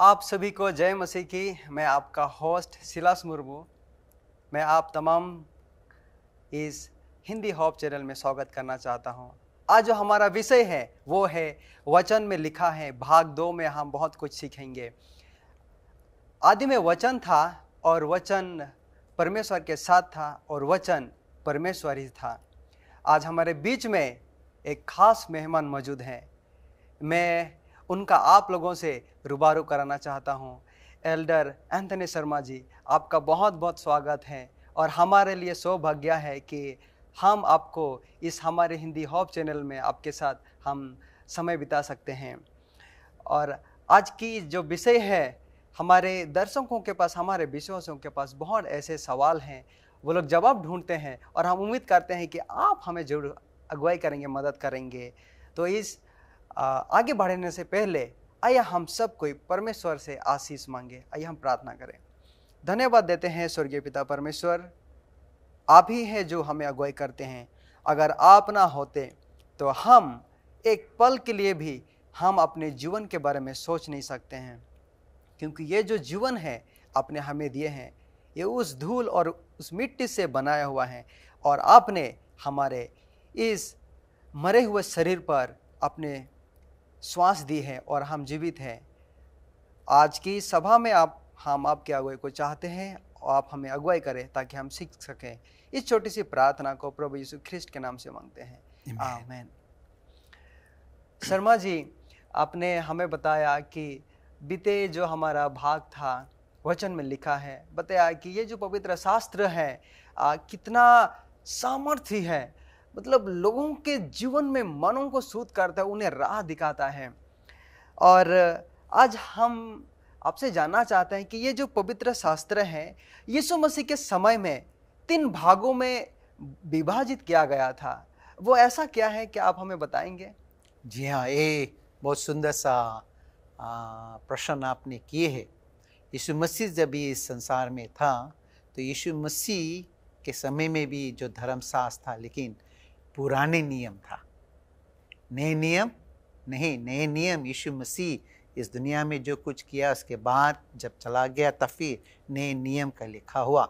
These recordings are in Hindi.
आप सभी को जय मसीह की मैं आपका होस्ट सिलास मुर्मू मैं आप तमाम इस हिंदी हॉप चैनल में स्वागत करना चाहता हूं। आज जो हमारा विषय है वो है वचन में लिखा है भाग दो में हम बहुत कुछ सीखेंगे आदि में वचन था और वचन परमेश्वर के साथ था और वचन परमेश्वर ही था आज हमारे बीच में एक खास मेहमान मौजूद हैं मैं उनका आप लोगों से रूबारू कराना चाहता हूँ एल्डर एंथनी शर्मा जी आपका बहुत बहुत स्वागत है और हमारे लिए सौभाग्य है कि हम आपको इस हमारे हिंदी हॉब चैनल में आपके साथ हम समय बिता सकते हैं और आज की जो विषय है हमारे दर्शकों के पास हमारे विश्वासों के पास बहुत ऐसे सवाल हैं वो लोग जवाब ढूंढते हैं और हम उम्मीद करते हैं कि आप हमें जरूर अगुवाई करेंगे मदद करेंगे तो इस आगे बढ़ने से पहले आइए हम सब कोई परमेश्वर से आशीष मांगे आइए हम प्रार्थना करें धन्यवाद देते हैं स्वर्गीय पिता परमेश्वर आप ही हैं जो हमें अगुवाई करते हैं अगर आप ना होते तो हम एक पल के लिए भी हम अपने जीवन के बारे में सोच नहीं सकते हैं क्योंकि ये जो जीवन है आपने हमें दिए हैं ये उस धूल और उस मिट्टी से बनाया हुआ है और आपने हमारे इस मरे हुए शरीर पर अपने श्वास दी है और हम जीवित हैं आज की सभा में आप हम आपके अगुवाई को चाहते हैं और आप हमें अगुवाई करें ताकि हम सीख सकें इस छोटी सी प्रार्थना को प्रभु यीशु ख्रिस्ट के नाम से मांगते हैं आमेन शर्मा जी आपने हमें बताया कि बीते जो हमारा भाग था वचन में लिखा है बताया कि ये जो पवित्र शास्त्र है आ, कितना सामर्थ्य है मतलब लोगों के जीवन में मनों को सूद करता है उन्हें राह दिखाता है और आज हम आपसे जानना चाहते हैं कि ये जो पवित्र शास्त्र है यीशु मसीह के समय में तीन भागों में विभाजित किया गया था वो ऐसा क्या है कि आप हमें बताएंगे जी हाँ ये बहुत सुंदर सा प्रश्न आपने किए है यीशु मसीह जब ये इस संसार में था तो यीशु मसीह के समय में भी जो धर्मशास्त्र था लेकिन पुराने नियम था नए नियम नहीं नए नियम यीशु मसीह इस दुनिया में जो कुछ किया उसके बाद जब चला गया तब फिर नए नियम का लिखा हुआ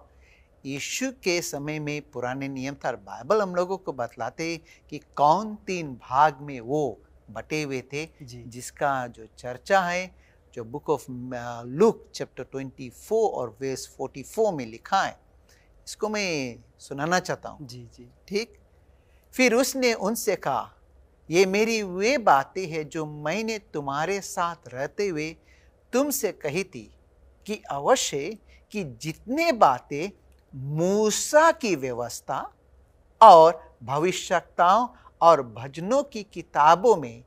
यीशु के समय में पुराने नियम था और बाइबल हम लोगों को बतलाते कि कौन तीन भाग में वो बटे हुए थे जिसका जो चर्चा है जो बुक ऑफ लुक चैप्टर 24 और वेस 44 में लिखा है इसको मैं सुनाना चाहता हूँ जी जी ठीक फिर उसने उनसे कहा ये मेरी वे बातें हैं जो मैंने तुम्हारे साथ रहते हुए तुमसे कही थी कि अवश्य कि जितने बातें मूसा की व्यवस्था और भविष्यताओं और भजनों की किताबों में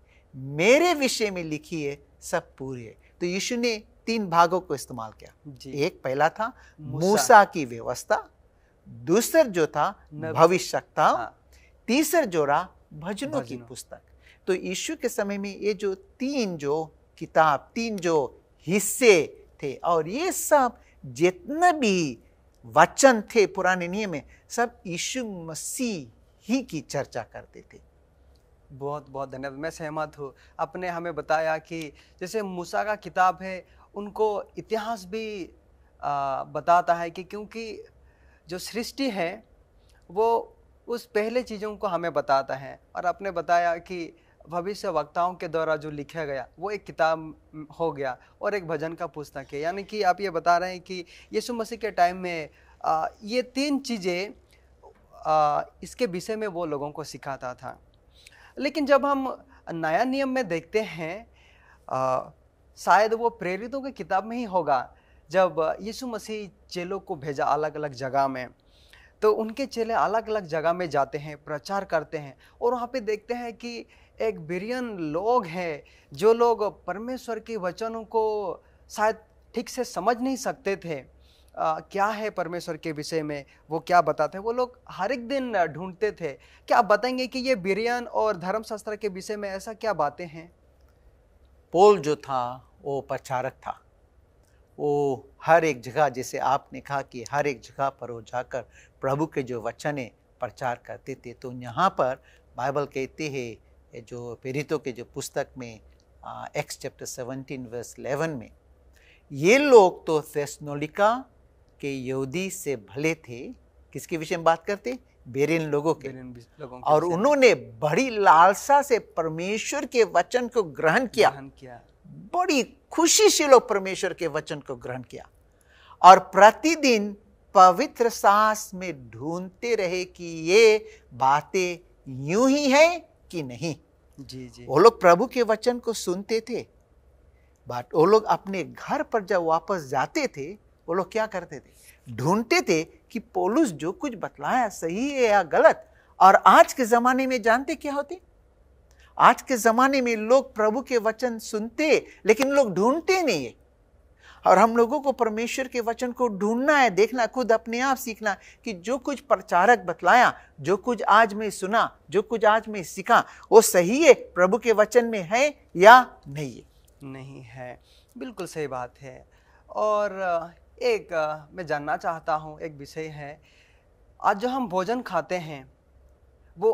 मेरे विषय में लिखी है सब पूरी है तो यीशु ने तीन भागों को इस्तेमाल किया एक पहला था मूसा की व्यवस्था दूसरा जो था भविष्यताओं हाँ। तीसरा जोड़ा भजनों की पुस्तक तो यीशु के समय में ये जो तीन जो किताब तीन जो हिस्से थे और ये सब जितने भी वचन थे पुराने नियम में सब यीशु मसीह ही की चर्चा करते थे बहुत बहुत धन्यवाद मैं सहमत हूँ आपने हमें बताया कि जैसे मूसा का किताब है उनको इतिहास भी आ, बताता है कि क्योंकि जो सृष्टि है वो उस पहले चीज़ों को हमें बताता है और आपने बताया कि भविष्य वक्ताओं के द्वारा जो लिखा गया वो एक किताब हो गया और एक भजन का पुस्तक है यानी कि आप ये बता रहे हैं कि यीशु मसीह के टाइम में आ, ये तीन चीज़ें इसके विषय में वो लोगों को सिखाता था लेकिन जब हम नया नियम में देखते हैं शायद वो प्रेरितों की किताब में ही होगा जब यीशु मसीह चेलों को भेजा अलग अलग जगह में तो उनके चेले अलग अलग जगह में जाते हैं प्रचार करते हैं और वहाँ पे देखते हैं कि एक बिरियन लोग हैं जो लोग परमेश्वर के वचनों को शायद ठीक से समझ नहीं सकते थे आ, क्या है परमेश्वर के विषय में वो क्या बताते हैं वो लोग हर एक दिन ढूंढते थे क्या आप बताएंगे कि ये बिरियन और धर्मशास्त्र के विषय में ऐसा क्या बातें हैं पोल जो था वो प्रचारक था वो हर एक जगह जैसे आपने कहा कि हर एक जगह पर वो जाकर प्रभु के जो वचन है प्रचार करते थे तो यहाँ पर बाइबल कहते हैं जो प्रेरितों के जो पुस्तक में एक्स चैप्टर सेवनटीन वर्स इलेवन में ये लोग तो फैसनोलिका के यहूदी से भले थे किसके विषय में बात करते बेरिन लोगों के लोगों और उन्होंने बड़ी लालसा से परमेश्वर के वचन को ग्रहण किया, किया। बड़ी खुशी से लोग परमेश्वर के वचन को ग्रहण किया और प्रतिदिन पवित्र सांस में ढूंढते रहे कि ये बातें यूं ही हैं कि नहीं जी जी वो लोग प्रभु के वचन को सुनते थे बट वो लोग अपने घर पर जब वापस जाते थे वो लोग क्या करते थे ढूंढते थे कि पोलूस जो कुछ बतलाया सही है या गलत और आज के ज़माने में जानते क्या होते आज के ज़माने में लोग प्रभु के वचन सुनते लेकिन लोग ढूंढते नहीं है और हम लोगों को परमेश्वर के वचन को ढूंढना है देखना खुद अपने आप सीखना कि जो कुछ प्रचारक बतलाया जो कुछ आज में सुना जो कुछ आज में सीखा वो सही है प्रभु के वचन में है या नहीं है नहीं है बिल्कुल सही बात है और एक मैं जानना चाहता हूँ एक विषय है आज जो हम भोजन खाते हैं वो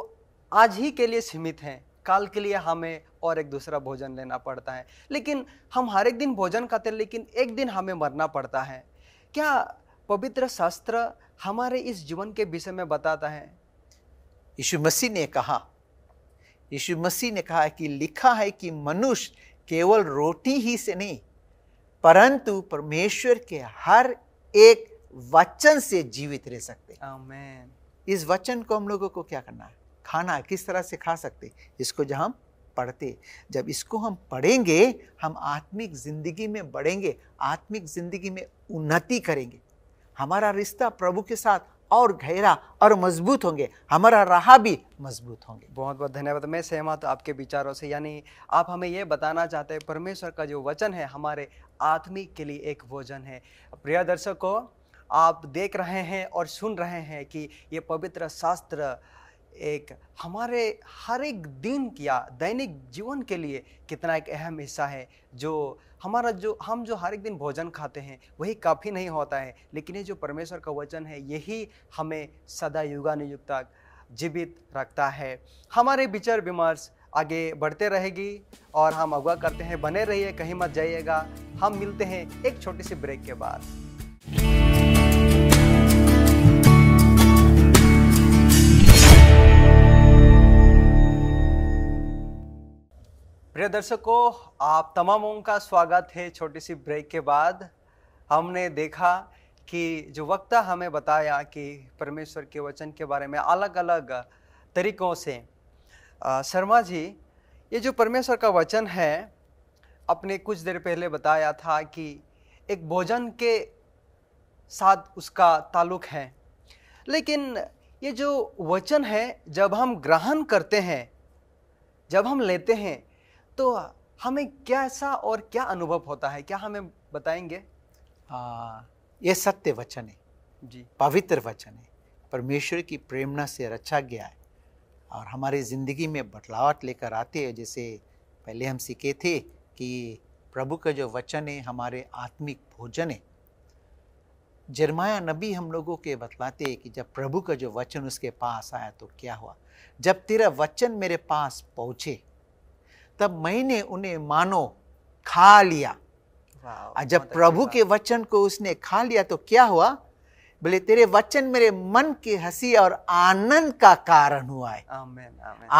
आज ही के लिए सीमित हैं काल के लिए हमें और एक दूसरा भोजन लेना पड़ता है लेकिन हम हर एक दिन भोजन खाते हैं लेकिन एक दिन हमें मरना पड़ता है क्या पवित्र शास्त्र हमारे इस जीवन के विषय में बताता है यीशु मसीह ने कहा यीशु मसीह ने कहा कि लिखा है कि मनुष्य केवल रोटी ही से नहीं परंतु परमेश्वर के हर एक वचन से जीवित रह सकते हैं इस वचन को हम लोगों को क्या करना है खाना किस तरह से खा सकते इसको जब हम पढ़ते जब इसको हम पढ़ेंगे हम आत्मिक ज़िंदगी में बढ़ेंगे आत्मिक ज़िंदगी में उन्नति करेंगे हमारा रिश्ता प्रभु के साथ और गहरा और मजबूत होंगे हमारा राह भी मजबूत होंगे बहुत बहुत धन्यवाद मैं सहमत आपके विचारों से यानी आप हमें यह बताना चाहते हैं परमेश्वर का जो वचन है हमारे आत्मिक के लिए एक भोजन है प्रिय दर्शकों आप देख रहे हैं और सुन रहे हैं कि ये पवित्र शास्त्र एक हमारे हर एक दिन या दैनिक जीवन के लिए कितना एक अहम हिस्सा है जो हमारा जो हम जो हर एक दिन भोजन खाते हैं वही काफ़ी नहीं होता है लेकिन ये जो परमेश्वर का वचन है यही हमें सदा युगानुयुग तक जीवित रखता है हमारे विचार विमर्श आगे बढ़ते रहेगी और हम अगवा करते हैं बने रहिए कहीं मत जाइएगा हम मिलते हैं एक छोटे सी ब्रेक के बाद प्रिय दर्शकों आप तमामों का स्वागत है छोटी सी ब्रेक के बाद हमने देखा कि जो वक्ता हमें बताया कि परमेश्वर के वचन के बारे में अलग अलग तरीकों से शर्मा जी ये जो परमेश्वर का वचन है अपने कुछ देर पहले बताया था कि एक भोजन के साथ उसका ताल्लुक है लेकिन ये जो वचन है जब हम ग्रहण करते हैं जब हम लेते हैं तो हमें कैसा और क्या अनुभव होता है क्या हमें बताएंगे आ, ये सत्य वचन है जी पवित्र वचन है परमेश्वर की प्रेरणा से रचा गया है और हमारी ज़िंदगी में बदलावट लेकर आते हैं जैसे पहले हम सीखे थे कि प्रभु का जो वचन है हमारे आत्मिक भोजन है जरमाया नबी हम लोगों के बतलाते हैं कि जब प्रभु का जो वचन उसके पास आया तो क्या हुआ जब तेरा वचन मेरे पास पहुँचे तब मैंने उन्हें मानो खा लिया जब प्रभु के वचन को उसने खा लिया तो क्या हुआ बोले तेरे वचन मेरे मन की हंसी और आनंद का कारण हुआ है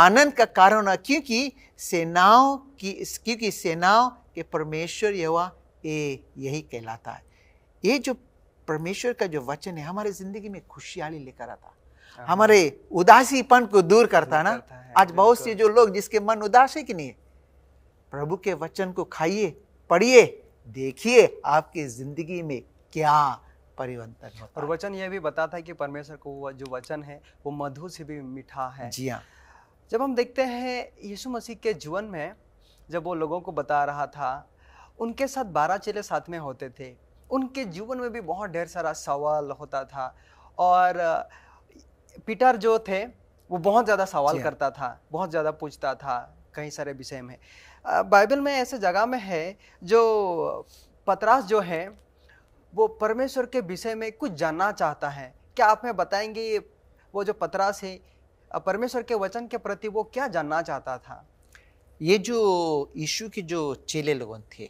आनंद का कारण हुआ क्योंकि सेनाओं की क्योंकि सेनाओं के परमेश्वर यह हुआ ये यही कहलाता है ये जो परमेश्वर का जो वचन है हमारे जिंदगी में खुशहाली लेकर आता हमारे उदासीपन को दूर करता, दूर करता ना करता आज बहुत से जो लोग जिसके मन उदास है कि नहीं है प्रभु के वचन को खाइए पढ़िए देखिए आपकी जिंदगी में क्या परिवर्तन होता और वचन यह भी बताता है कि परमेश्वर को जो वचन है वो मधु से भी मीठा है जी हाँ जब हम देखते हैं यीशु मसीह के जीवन में जब वो लोगों को बता रहा था उनके साथ बारह चेले साथ में होते थे उनके जीवन में भी बहुत ढेर सारा सवाल होता था और पीटर जो थे वो बहुत ज़्यादा सवाल हाँ। करता था बहुत ज़्यादा पूछता था कई सारे विषय में बाइबल में ऐसे जगह में है जो पतरास जो है वो परमेश्वर के विषय में कुछ जानना चाहता है क्या आप हमें बताएंगे वो जो पतरास है परमेश्वर के वचन के प्रति वो क्या जानना चाहता था ये जो यीशु के जो चेले लोग थे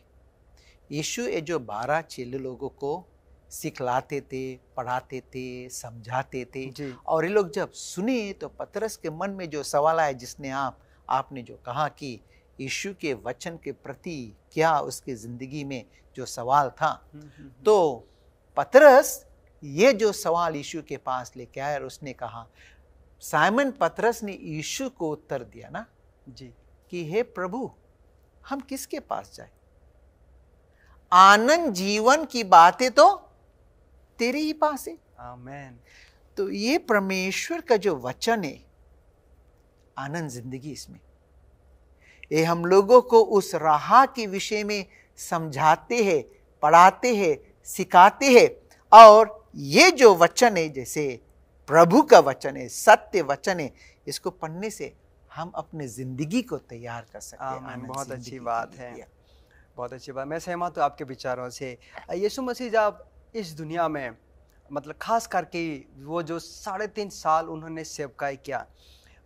यीशु ये जो बारह चेले लोगों को सिखलाते थे पढ़ाते थे समझाते थे और ये लोग जब सुने तो पतरस के मन में जो सवाल आया जिसने आप आपने जो कहा कि यीशु के वचन के प्रति क्या उसकी ज़िंदगी में जो सवाल था हम्म, हम्म, हम्म। तो पतरस ये जो सवाल यीशु के पास लेके आया और उसने कहा साइमन पतरस ने यीशु को उत्तर दिया ना जी कि हे प्रभु हम किसके पास जाए आनंद जीवन की बातें तो तेरे ही पास है आमेन तो ये परमेश्वर का जो वचन है आनंद जिंदगी इसमें ये हम लोगों को उस राह के विषय में समझाते हैं पढ़ाते हैं सिखाते हैं और ये जो वचन है जैसे प्रभु का वचन है सत्य वचन है इसको पढ़ने से हम अपने ज़िंदगी को तैयार कर सकते हैं बहुत अच्छी बात है बहुत अच्छी बात मैं सहमत हूँ आपके विचारों से यीशु मसीह जब इस दुनिया में मतलब खास करके वो जो साढ़े तीन साल उन्होंने सेवकाई किया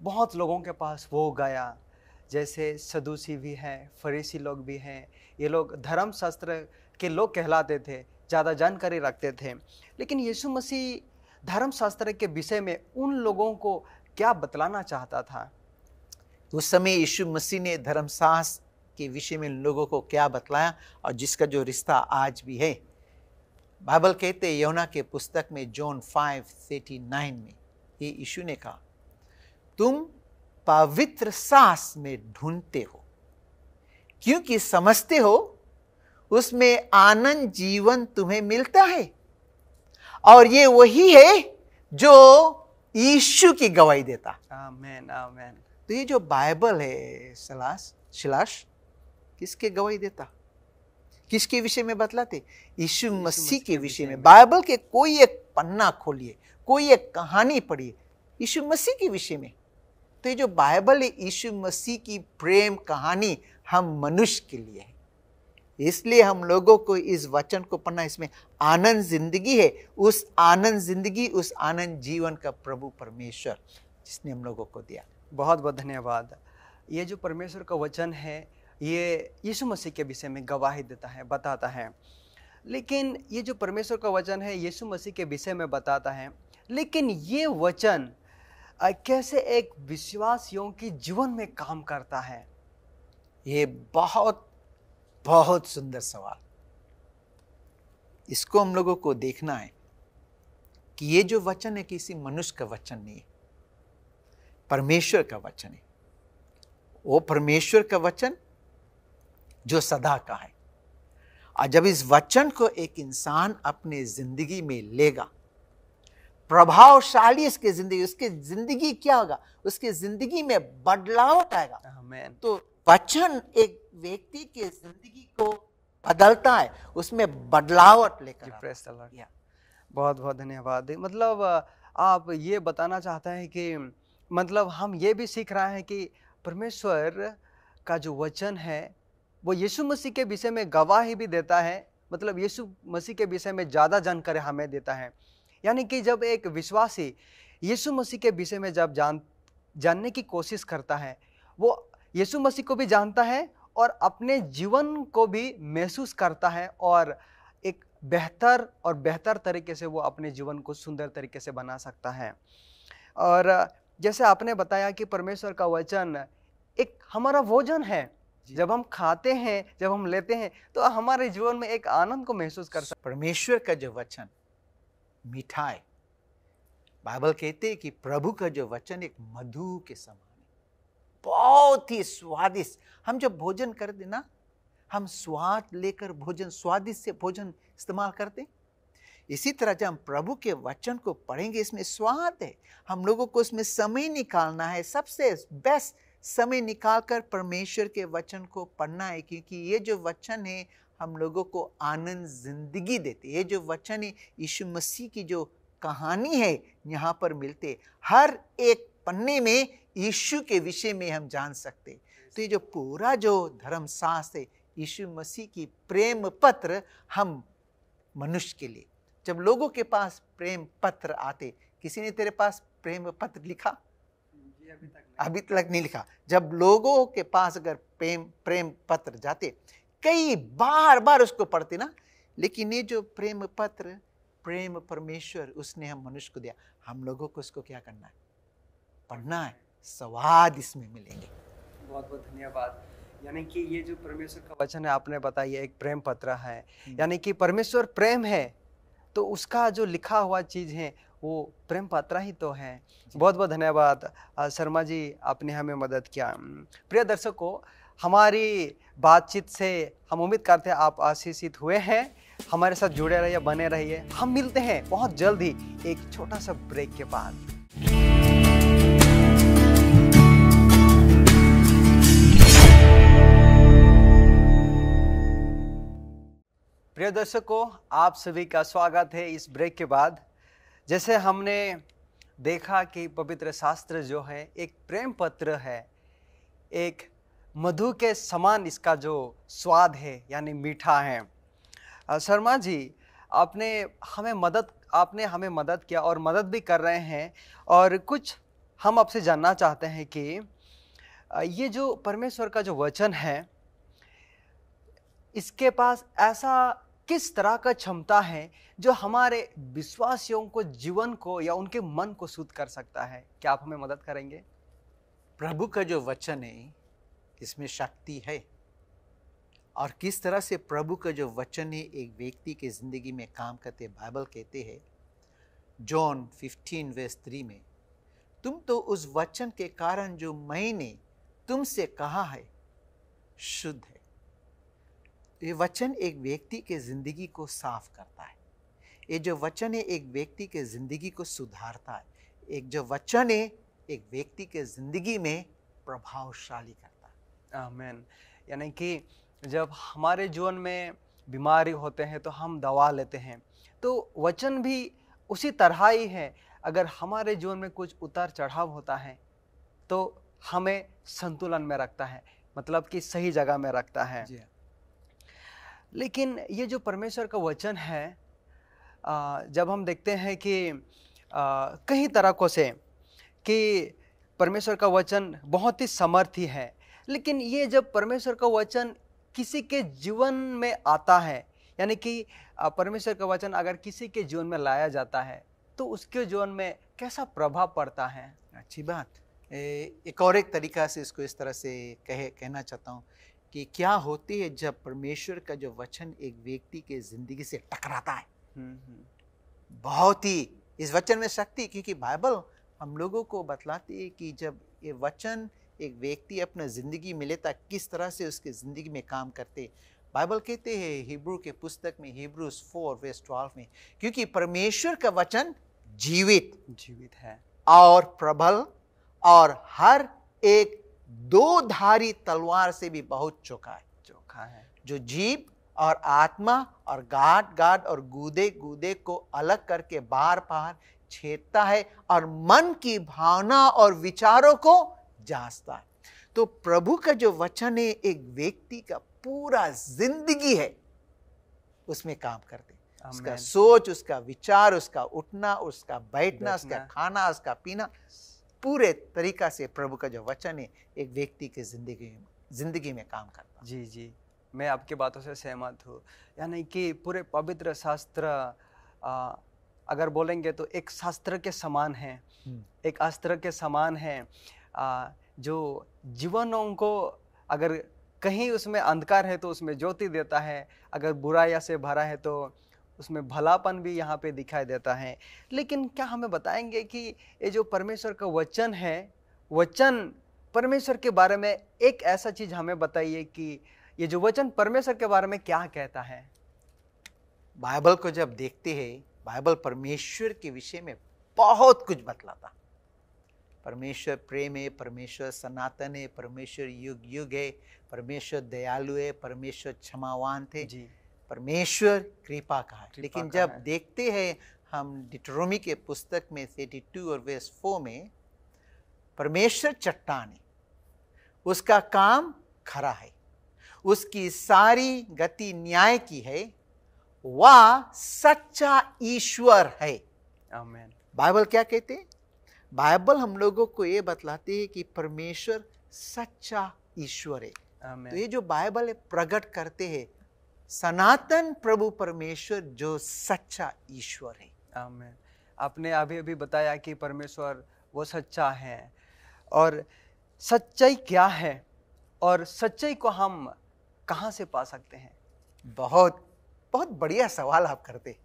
बहुत लोगों के पास वो गया जैसे सदूसी भी हैं फरीसी लोग भी हैं ये लोग धर्मशास्त्र के लोग कहलाते थे ज़्यादा जानकारी रखते थे लेकिन यीशु मसीह धर्मशास्त्र के विषय में उन लोगों को क्या बतलाना चाहता था उस समय यीशु मसीह ने धर्मशास्त्र के विषय में लोगों को क्या बतलाया और जिसका जो रिश्ता आज भी है बाइबल कहते यौना के पुस्तक में जॉन फाइव थर्टी नाइन में ये यीशु ने कहा तुम पवित्र सांस में ढूंढते हो क्योंकि समझते हो उसमें आनंद जीवन तुम्हें मिलता है और ये वही है जो यीशु की गवाही देता आमें, आमें। तो ये जो बाइबल है सलास शिलाश किसके गवाही देता किसके विषय में बतलाते यीशु मसीह के विषय में बाइबल के कोई एक पन्ना खोलिए कोई एक कहानी पढ़िए यीशु मसीह के विषय में तो ये जो बाइबल है यीशु मसीह की प्रेम कहानी हम मनुष्य के लिए है इसलिए हम लोगों को इस वचन को पढ़ना इसमें आनंद जिंदगी है उस आनंद जिंदगी उस आनंद जीवन का प्रभु परमेश्वर जिसने हम लोगों को दिया बहुत बहुत धन्यवाद ये जो परमेश्वर का वचन है ये यीशु मसीह के विषय में गवाही देता है बताता है लेकिन ये जो परमेश्वर का वचन है यीशु मसीह के विषय में बताता है लेकिन ये वचन कैसे एक विश्वास की जीवन में काम करता है ये बहुत बहुत सुंदर सवाल इसको हम लोगों को देखना है कि ये जो वचन है किसी मनुष्य का वचन नहीं है परमेश्वर का वचन है वो परमेश्वर का वचन जो सदा का है और जब इस वचन को एक इंसान अपने जिंदगी में लेगा प्रभावशाली इसके जिंदगी उसकी जिंदगी क्या होगा उसकी जिंदगी में बदलाव आएगा तो वचन एक व्यक्ति के जिंदगी को बदलता है उसमें बदलावट लेकर बहुत बहुत धन्यवाद मतलब आप ये बताना चाहते हैं कि मतलब हम ये भी सीख रहे हैं कि परमेश्वर का जो वचन है वो यीशु मसीह के विषय में गवाही भी देता है मतलब यीशु मसीह के विषय में ज़्यादा जानकारी हमें देता है यानी कि जब एक विश्वासी यीशु मसीह के विषय में जब जान जानने की कोशिश करता है वो यीशु मसीह को भी जानता है और अपने जीवन को भी महसूस करता है और एक बेहतर और बेहतर तरीके से वो अपने जीवन को सुंदर तरीके से बना सकता है और जैसे आपने बताया कि परमेश्वर का वचन एक हमारा भोजन है जब हम खाते हैं जब हम लेते हैं तो हमारे जीवन में एक आनंद को महसूस कर सकते परमेश्वर का जो वचन मिठाई बाइबल कहते हैं कि प्रभु का जो वचन एक मधु के समान है बहुत ही स्वादिष्ट हम जब भोजन कर देना हम स्वाद लेकर भोजन स्वादिष्ट से भोजन इस्तेमाल करते इसी तरह जब हम प्रभु के वचन को पढ़ेंगे इसमें स्वाद है हम लोगों को इसमें समय निकालना है सबसे बेस्ट समय निकालकर परमेश्वर के वचन को पढ़ना है क्योंकि ये जो वचन है हम लोगों को आनंद जिंदगी देती है जो वचन है यीशु मसीह की जो कहानी है यहाँ पर मिलते हर एक पन्ने में यीशु के विषय में हम जान सकते तो ये जो पूरा जो धर्म सास है यीशु मसीह की प्रेम पत्र हम मनुष्य के लिए जब लोगों के पास प्रेम पत्र आते किसी ने तेरे पास प्रेम पत्र लिखा अभी तक नहीं लिखा जब लोगों के पास अगर प्रेम प्रेम पत्र जाते कई बार बार उसको पढ़ते ना लेकिन ये जो प्रेम पत्र प्रेम परमेश्वर उसने हम मनुष्य को दिया हम लोगों को उसको क्या करना है पढ़ना है स्वाद इसमें मिलेंगे बहुत बहुत धन्यवाद यानी कि ये जो परमेश्वर का वचन है आपने बताया एक प्रेम पत्र है हम्म। यानी कि परमेश्वर प्रेम है तो उसका जो लिखा हुआ चीज़ है वो प्रेम पात्र ही तो है बहुत बहुत धन्यवाद शर्मा जी आपने हमें मदद किया प्रिय दर्शकों हमारी बातचीत से हम उम्मीद करते हैं आप आशीषित हुए हैं हमारे साथ जुड़े रहिए बने रहिए हम मिलते हैं बहुत जल्द ही एक छोटा सा ब्रेक के बाद प्रिय दर्शकों आप सभी का स्वागत है इस ब्रेक के बाद जैसे हमने देखा कि पवित्र शास्त्र जो है एक प्रेम पत्र है एक मधु के समान इसका जो स्वाद है यानी मीठा है शर्मा जी आपने हमें मदद आपने हमें मदद किया और मदद भी कर रहे हैं और कुछ हम आपसे जानना चाहते हैं कि ये जो परमेश्वर का जो वचन है इसके पास ऐसा किस तरह का क्षमता है जो हमारे विश्वासियों को जीवन को या उनके मन को शुद्ध कर सकता है क्या आप हमें मदद करेंगे प्रभु का जो वचन है इसमें शक्ति है और किस तरह से प्रभु का जो वचन है एक व्यक्ति के ज़िंदगी में काम करते बाइबल कहते हैं जॉन फिफ्टीन वेस थ्री में तुम तो उस वचन के कारण जो मैंने तुमसे कहा है शुद्ध है तो ये वचन एक व्यक्ति के ज़िंदगी को साफ करता है ये जो वचन है एक व्यक्ति के ज़िंदगी को सुधारता है एक जो वचन है एक व्यक्ति के ज़िंदगी में प्रभावशाली करता है आमीन यानी कि जब हमारे जीवन में बीमारी होते हैं तो हम दवा लेते हैं तो वचन भी उसी तरह ही है अगर हमारे जीवन में कुछ उतार चढ़ाव होता है तो हमें संतुलन में रखता है मतलब कि सही जगह में रखता है लेकिन ये जो परमेश्वर का वचन है जब हम देखते हैं कि कई तरह को से कि परमेश्वर का वचन बहुत ही समर्थी है लेकिन ये जब परमेश्वर का वचन किसी के जीवन में आता है यानी कि परमेश्वर का वचन अगर किसी के जीवन में लाया जाता है तो उसके जीवन में कैसा प्रभाव पड़ता है अच्छी बात एक और एक तरीका से इसको इस तरह से कहे कहना चाहता हूँ कि क्या होती है जब परमेश्वर का जो वचन एक व्यक्ति के ज़िंदगी से टकराता है हम्म, हम्म। बहुत ही इस वचन में शक्ति क्योंकि बाइबल हम लोगों को बतलाती है कि जब ये वचन एक व्यक्ति अपना ज़िंदगी में लेता किस तरह से उसके ज़िंदगी में काम करते बाइबल कहते हैं हिब्रू के पुस्तक में हिब्रूस फोर वेस ट्वेल्व में क्योंकि परमेश्वर का वचन जीवित जीवित है और प्रबल और हर एक दो धारी तलवार से भी बहुत चौका है चौका है जो जीव और आत्मा और गाट गाट और गूदे गूदे को अलग करके बार बार छेदता है और मन की भावना और विचारों को जांचता है तो प्रभु का जो वचन है एक व्यक्ति का पूरा जिंदगी है उसमें काम करते उसका सोच उसका विचार उसका उठना उसका बैठना उसका खाना उसका पीना पूरे तरीका से प्रभु का जो वचन है एक व्यक्ति की जिंदगी जिंदगी में काम करता है जी जी मैं आपके बातों से सहमत हूँ यानी कि पूरे पवित्र शास्त्र अगर बोलेंगे तो एक शास्त्र के समान है हम्म। एक अस्त्र के समान है जो जीवनों को अगर कहीं उसमें अंधकार है तो उसमें ज्योति देता है अगर बुराया से भरा है तो उसमें भलापन भी यहाँ पे दिखाई देता है लेकिन क्या हमें बताएंगे कि ये जो परमेश्वर का वचन है वचन परमेश्वर के बारे में एक ऐसा चीज़ हमें बताइए कि ये जो वचन परमेश्वर के बारे में क्या कहता है बाइबल को जब देखते हैं बाइबल परमेश्वर के विषय में बहुत कुछ बतलाता परमेश्वर प्रेम है परमेश्वर सनातन है परमेश्वर युग युग है परमेश्वर दयालु है परमेश्वर क्षमावान थे जी परमेश्वर कृपा का है लेकिन का जब है। देखते हैं हम डिट्रोमी के पुस्तक में सेटी टू और वेस फोर में परमेश्वर चट्टान है उसका काम खरा है उसकी सारी गति न्याय की है वह सच्चा ईश्वर है बाइबल क्या कहते हैं बाइबल हम लोगों को ये बतलाती है कि परमेश्वर सच्चा ईश्वर है तो ये जो बाइबल है प्रकट करते हैं सनातन प्रभु परमेश्वर जो सच्चा ईश्वर है आपने अभी अभी बताया कि परमेश्वर वो सच्चा है और सच्चाई क्या है और सच्चाई को हम कहाँ से पा सकते हैं बहुत बहुत बढ़िया सवाल आप करते हैं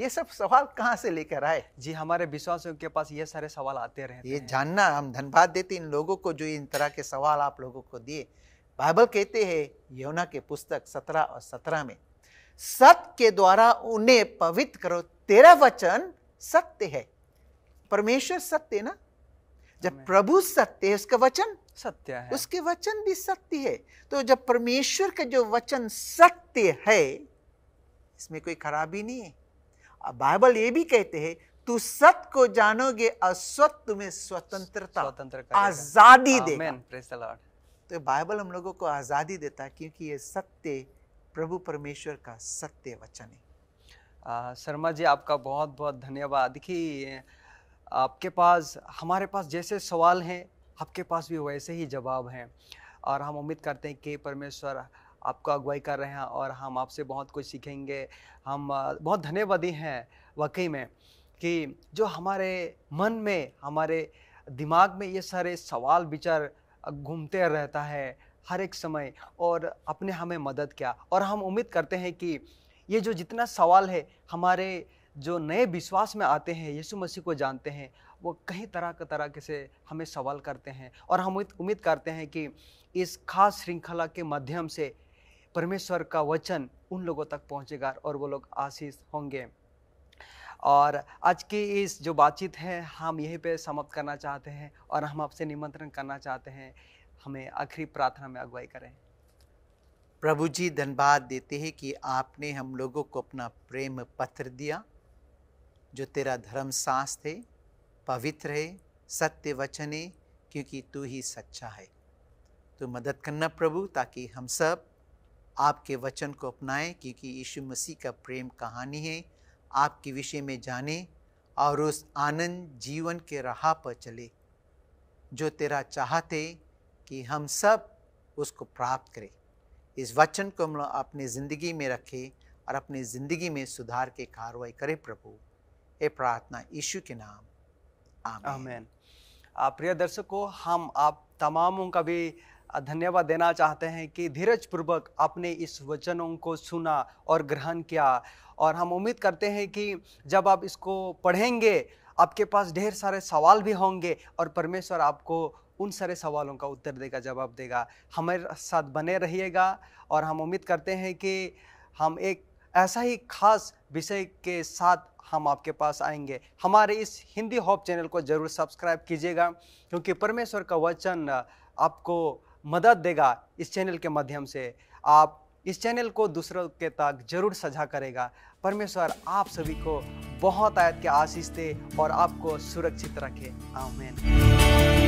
ये सब सवाल कहाँ से लेकर आए जी हमारे विश्वासियों के पास ये सारे सवाल आते रहे ये जानना हम धन्यवाद देते इन लोगों को जो इन तरह के सवाल आप लोगों को दिए बाइबल कहते हैं यमुना के पुस्तक सत्रह और सत्रह में सत्य के द्वारा उन्हें पवित्र करो तेरा वचन सत्य है परमेश्वर सत्य ना जब प्रभु सत्य है उसका वचन सत्य है उसके वचन भी सत्य है तो जब परमेश्वर का जो वचन सत्य है इसमें कोई खराबी नहीं है बाइबल ये भी कहते हैं तू सत को जानोगे और तुम्हें स्वतंत्रता स्वतंत्र आजादी देगा तो बाइबल हम लोगों को आजादी देता है क्योंकि ये सत्य प्रभु परमेश्वर का सत्य वचन है आ, शर्मा जी आपका बहुत बहुत धन्यवाद देखिए आपके पास हमारे पास जैसे सवाल हैं आपके पास भी वैसे ही जवाब हैं और हम उम्मीद करते हैं कि परमेश्वर आपका अगुवाई कर रहे हैं और हम आपसे बहुत कुछ सीखेंगे हम बहुत धन्यवादी हैं वाकई में कि जो हमारे मन में हमारे दिमाग में ये सारे सवाल विचार घूमते रहता है हर एक समय और अपने हमें मदद किया और हम उम्मीद करते हैं कि ये जो जितना सवाल है हमारे जो नए विश्वास में आते हैं यीशु मसीह को जानते हैं वो कई तरह के तरह के से हमें सवाल करते हैं और हम उम्मीद करते हैं कि इस खास श्रृंखला के माध्यम से परमेश्वर का वचन उन लोगों तक पहुंचेगा और वो लोग आशीष होंगे और आज की इस जो बातचीत है हम यहीं पे समाप्त करना चाहते हैं और हम आपसे निमंत्रण करना चाहते हैं हमें आखिरी प्रार्थना में अगुवाई करें प्रभु जी धन्यवाद देते हैं कि आपने हम लोगों को अपना प्रेम पत्र दिया जो तेरा धर्म सांस थे पवित्र है सत्य वचन है क्योंकि तू ही सच्चा है तो मदद करना प्रभु ताकि हम सब आपके वचन को अपनाएं क्योंकि यीशु मसीह का प्रेम कहानी है आपके विषय में जाने और उस आनंद जीवन के राह पर चले जो तेरा चाहते कि हम सब उसको प्राप्त करें इस वचन को हम अपनी ज़िंदगी में रखें और अपनी ज़िंदगी में सुधार के कार्रवाई करें प्रभु ये प्रार्थना यीशु के नाम आमेन, आमेन। प्रिय दर्शकों हम आप तमामों का भी धन्यवाद देना चाहते हैं कि धीरज पूर्वक आपने इस वचनों को सुना और ग्रहण किया और हम उम्मीद करते हैं कि जब आप इसको पढ़ेंगे आपके पास ढेर सारे सवाल भी होंगे और परमेश्वर आपको उन सारे सवालों का उत्तर देगा जवाब देगा हमारे साथ बने रहिएगा और हम उम्मीद करते हैं कि हम एक ऐसा ही खास विषय के साथ हम आपके पास आएंगे हमारे इस हिंदी हॉप चैनल को जरूर सब्सक्राइब कीजिएगा क्योंकि परमेश्वर का वचन आपको मदद देगा इस चैनल के माध्यम से आप इस चैनल को दूसरों के तक जरूर सजा करेगा परमेश्वर आप सभी को बहुत आयत के आशीष दे और आपको सुरक्षित रखे आमेन।